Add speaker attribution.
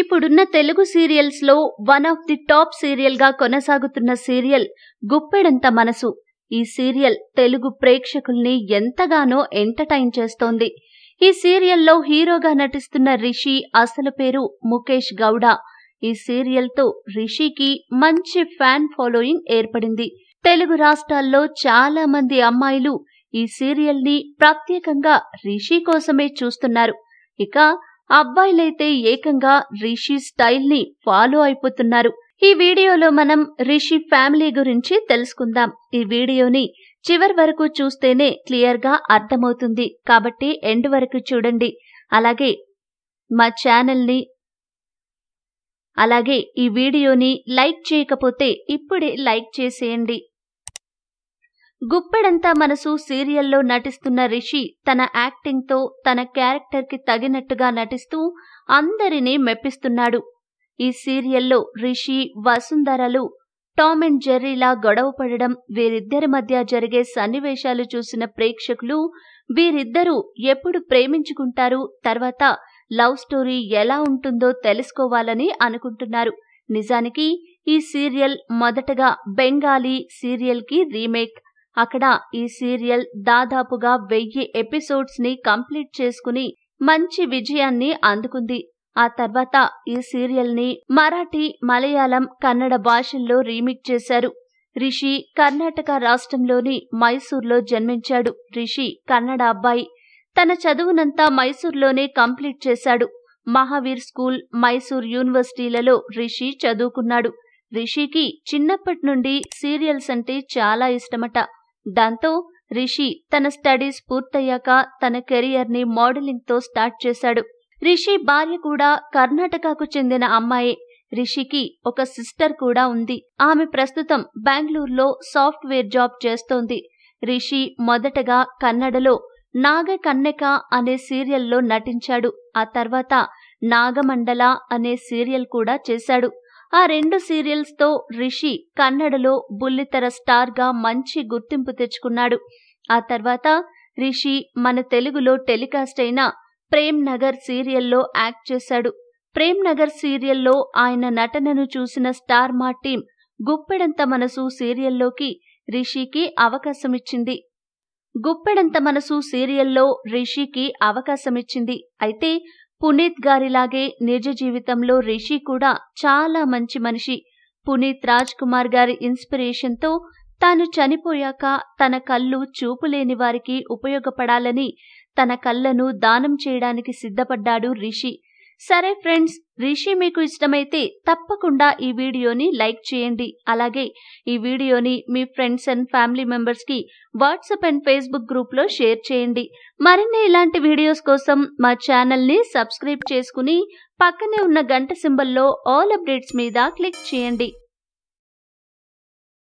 Speaker 1: ఇప్పుడున్న తెలుగు సీరియల్స్లో one of the top serial గా కొనసాగుతున్న సీరియల్ గుప్పెడంత మనసు ఈ సీరియల్ తెలుగు ప్రేక్షకుల్ని ఎంతగానో ఎంటర్టైన్ చేస్తోంది ఈ సీరియల్లో హీరోగా నటిస్తున్న రిషి అసలు పేరు ముఖేష్ గౌడ ఈ సీరియల్తో రిషికి మంచి ఫ్యాన్ ఫాలోయింగ్ ఏర్పడింది తెలుగు రాష్ట్రాల్లో చాలా మంది అమ్మాయిలు ఈ సీరియల్ని ప్రత్యేకంగా రిషి కోసమే చూస్తున్నారు ఇక అబ్బాయిలైతే ఏకంగా రిషి స్టైల్ని ఫాలో అయిపోతున్నారు ఈ వీడియోలో మనం రిషి ఫ్యామిలీ గురించి తెలుసుకుందాం ఈ వీడియోని చివరి వరకు చూస్తేనే క్లియర్గా అర్థమవుతుంది కాబట్టి ఎండ్ వరకు చూడండి అలాగే మా ఛానల్ని అలాగే ఈ వీడియోని లైక్ చేయకపోతే ఇప్పుడే లైక్ చేసేయండి గుప్పెడంతా మనసు సీరియల్లో నటిస్తున్న రిషి తన యాక్టింగ్తో తన క్యారెక్టర్కి తగినట్టుగా నటిస్తూ అందరినీ మెప్పిస్తున్నాడు ఈ సీరియల్లో రిషి వసుంధరలు టామ్ అండ్ జెర్రీలా గొడవ పడడం వీరిద్దరి మధ్య జరిగే సన్నివేశాలు చూసిన ప్రేక్షకులు వీరిద్దరూ ఎప్పుడు ప్రేమించుకుంటారు తర్వాత లవ్ స్టోరీ ఎలా ఉంటుందో తెలుసుకోవాలని అనుకుంటున్నారు నిజానికి ఈ సీరియల్ మొదటగా బెంగాలీ సీరియల్కి రీమేక్ అక్కడ ఈ సీరియల్ దాదాపుగా వెయ్యి ఎపిసోడ్స్ ని కంప్లీట్ చేసుకుని మంచి విజయాన్ని అందుకుంది ఆ తర్వాత ఈ సీరియల్ ని మరాఠీ మలయాళం కన్నడ భాషల్లో రీమిక్ చేశారు రిషి కర్ణాటక రాష్ట్రంలోని మైసూర్లో జన్మించాడు రిషి కన్నడ అబ్బాయి తన చదువునంతా మైసూర్లోనే కంప్లీట్ చేశాడు మహావీర్ స్కూల్ మైసూర్ యూనివర్సిటీలలో రిషి చదువుకున్నాడు రిషికి చిన్నప్పటి నుండి సీరియల్స్ అంటే చాలా ఇష్టమట దాంతో రిషి తన స్టడీస్ పూర్తయ్యాక తన కెరియర్ని మోడలింగ్తో స్టార్ట్ చేశాడు రిషి భార్య కూడా కర్ణాటకకు చెందిన అమ్మాయే రిషికి ఒక సిస్టర్ కూడా ఉంది ఆమె ప్రస్తుతం బెంగళూరులో సాఫ్ట్వేర్ జాబ్ చేస్తోంది రిషి మొదటగా కన్నడలో నాగ కన్నెక అనే సీరియల్లో నటించాడు ఆ తర్వాత నాగమండల అనే సీరియల్ కూడా చేశాడు ఆ రెండు సీరియల్స్తో రిషి కన్నడలో బుల్లితెర స్టార్గా మంచి గుర్తింపు తెచ్చుకున్నాడు ఆ తర్వాత రిషి మన తెలుగులో టెలికాస్ట్ అయిన ప్రేమ్ నగర్ సీరియల్లో యాక్ట్ చేశాడు ప్రేమ్ నగర్ సీరియల్లో ఆయన నటనను చూసిన స్టార్ మా టీం గుప్పెడంత మనసు సీరియల్లోకి రిషికి అవకాశమిచ్చింది గుప్పెడంత మనసు సీరియల్లో రిషికి అవకాశమిచ్చింది అయితే పునీత్ గారిలాగే నిజ జీవితంలో రిషి కూడా చాలా మంచి మనిషి పునీత్ రాజ్ కుమార్ గారి ఇన్స్పిరేషన్తో తాను చనిపోయాక తన కళ్ళు చూపులేని వారికి ఉపయోగపడాలని తన కళ్ళను దానం చేయడానికి సిద్ధపడ్డాడు రిషి సరే ఫ్రెండ్స్ రిషి మీకు ఇష్టమైతే తప్పకుండా ఈ వీడియోని లైక్ చేయండి అలాగే ఈ వీడియోని మీ ఫ్రెండ్స్ అండ్ ఫ్యామిలీ మెంబర్స్కి వాట్సాప్ అండ్ ఫేస్బుక్ గ్రూప్లో షేర్ చేయండి మరిన్ని ఇలాంటి వీడియోస్ కోసం మా ని సబ్స్క్రైబ్ చేసుకుని పక్కనే ఉన్న గంట సింబల్లో ఆల్ అప్డేట్స్ మీద క్లిక్ చేయండి